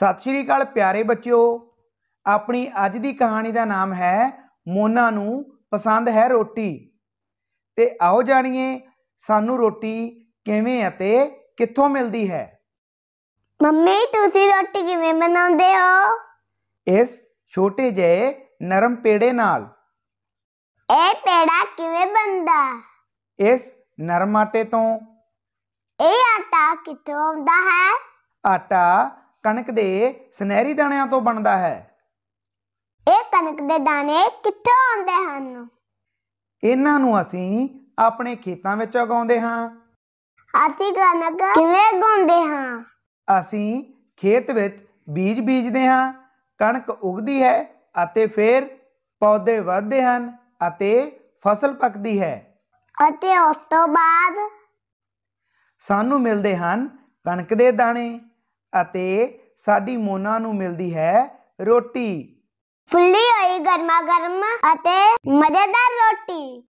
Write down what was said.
ਸਤਿ ਸ਼੍ਰੀ ਅਕਾਲ ਪਿਆਰੇ ਬੱਚਿਓ ਆਪਣੀ ਅੱਜ ਦੀ ਕਹਾਣੀ ਦਾ ਨਾਮ ਹੈ ਮੋਨਾ ਨੂੰ ਪਸੰਦ ਹੈ ਰੋਟੀ ਤੇ ਆਓ ਜਾਣੀਏ ਸਾਨੂੰ ਰੋਟੀ ਕਿਵੇਂ ਅਤੇ ਕਿੱਥੋਂ ਮਿਲਦੀ ਹੈ ਮੰਮੀ ਤੁਸੀਂ ਰੋਟੀ ਕਿਵੇਂ ਬਣਾਉਂਦੇ ਹੋ ਇਸ ਛੋਟੇ ਜਿਹੇ ਨਰਮ ਪੇੜੇ ਨਾਲ ਇਹ ਪੇੜਾ ਕਿਵੇਂ ਬਣਦਾ ਇਸ ਨਰਮ ਆਟੇ ਤੋਂ ਇਹ ਆਟਾ ਕਿੱਥੋਂ ਆਉਂਦਾ ਹੈ ਆਟਾ ਕਣਕ ਦੇ ਸੁਨਹਿਰੀ ਦਾਣਿਆਂ ਤੋਂ ਬਣਦਾ ਹੈ ਇਹ ਕਣਕ ਦੇ ਦਾਣੇ ਕਿੱਥੋਂ ਆਉਂਦੇ ਹਨ ਇਹਨਾਂ ਨੂੰ ਅਸੀਂ ਆਪਣੇ ਖੇਤਾਂ ਵਿੱਚ ਉਗਾਉਂਦੇ ਹਾਂ ਅਸੀਂ ਕਣਕ ਕਿਵੇਂ ਉਗਾਉਂਦੇ ਹਾਂ ਅਸੀਂ ਖੇਤ ਵਿੱਚ ਬੀਜ ਬੀਜਦੇ ਹਾਂ ਕਣਕ ਉਗਦੀ ਹੈ ਅਤੇ ਫਿਰ ਪੌਦੇ ਵੱਧਦੇ ਹਨ ਅਤੇ ਫਸਲ ਪੱਕਦੀ ਹੈ ਅਤੇ ਉਸ ਤੋਂ ਬਾਅਦ ਸਾਨੂੰ ਮਿਲਦੇ ਹਨ ਕਣਕ ਦੇ ਦਾਣੇ ਅਤੇ ਸਾਡੀ ਮੋਨਾ ਨੂੰ ਮਿਲਦੀ ਹੈ ਰੋਟੀ ਫੁੱਲੀ ਹੋਈ ਗਰਮਾ ਗਰਮ ਅਤੇ ਮਜ਼ੇਦਾਰ ਰੋਟੀ